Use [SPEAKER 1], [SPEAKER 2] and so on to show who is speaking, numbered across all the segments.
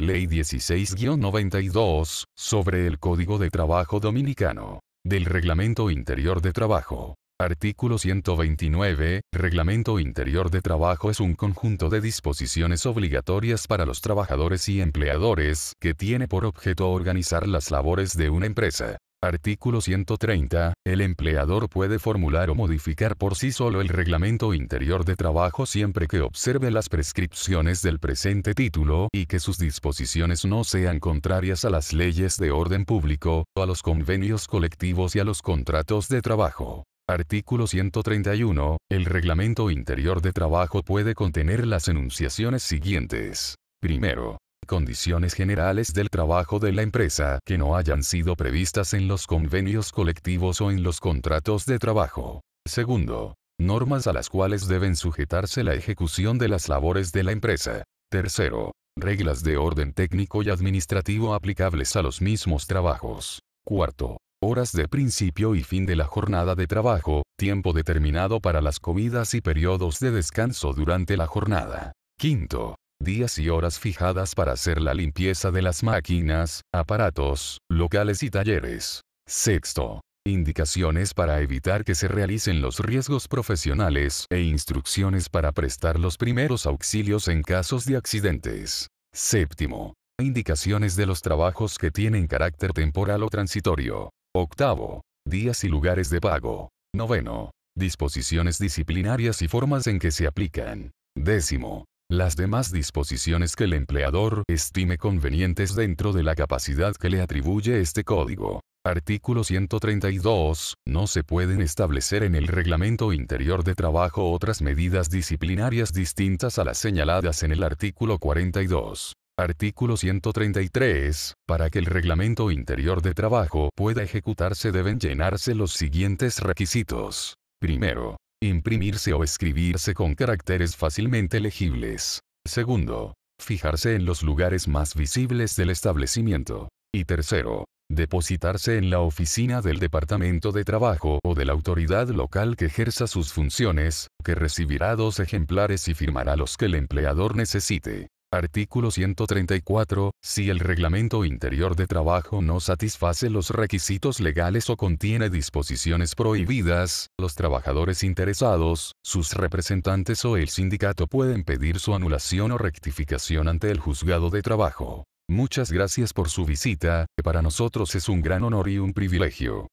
[SPEAKER 1] Ley 16-92, sobre el Código de Trabajo Dominicano. Del Reglamento Interior de Trabajo. Artículo 129. Reglamento Interior de Trabajo es un conjunto de disposiciones obligatorias para los trabajadores y empleadores que tiene por objeto organizar las labores de una empresa, Artículo 130. El empleador puede formular o modificar por sí solo el reglamento interior de trabajo siempre que observe las prescripciones del presente título y que sus disposiciones no sean contrarias a las leyes de orden público, a los convenios colectivos y a los contratos de trabajo. Artículo 131. El reglamento interior de trabajo puede contener las enunciaciones siguientes. Primero, condiciones generales del trabajo de la empresa que no hayan sido previstas en los convenios colectivos o en los contratos de trabajo. Segundo, normas a las cuales deben sujetarse la ejecución de las labores de la empresa. Tercero, reglas de orden técnico y administrativo aplicables a los mismos trabajos. Cuarto, horas de principio y fin de la jornada de trabajo, tiempo determinado para las comidas y periodos de descanso durante la jornada. Quinto, días y horas fijadas para hacer la limpieza de las máquinas, aparatos, locales y talleres. Sexto. Indicaciones para evitar que se realicen los riesgos profesionales e instrucciones para prestar los primeros auxilios en casos de accidentes. Séptimo. Indicaciones de los trabajos que tienen carácter temporal o transitorio. Octavo. Días y lugares de pago. Noveno. Disposiciones disciplinarias y formas en que se aplican. Décimo las demás disposiciones que el empleador estime convenientes dentro de la capacidad que le atribuye este código. Artículo 132. No se pueden establecer en el reglamento interior de trabajo otras medidas disciplinarias distintas a las señaladas en el artículo 42. Artículo 133. Para que el reglamento interior de trabajo pueda ejecutarse deben llenarse los siguientes requisitos. Primero, imprimirse o escribirse con caracteres fácilmente legibles. Segundo, fijarse en los lugares más visibles del establecimiento. Y tercero, depositarse en la oficina del departamento de trabajo o de la autoridad local que ejerza sus funciones, que recibirá dos ejemplares y firmará los que el empleador necesite. Artículo 134. Si el reglamento interior de trabajo no satisface los requisitos legales o contiene disposiciones prohibidas, los trabajadores interesados, sus representantes o el sindicato pueden pedir su anulación o rectificación ante el juzgado de trabajo. Muchas gracias por su visita, que para nosotros es un gran honor y un privilegio.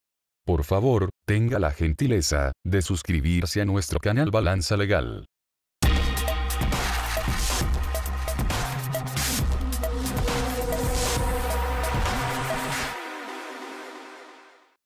[SPEAKER 1] Por favor, tenga la gentileza de suscribirse a nuestro canal Balanza Legal.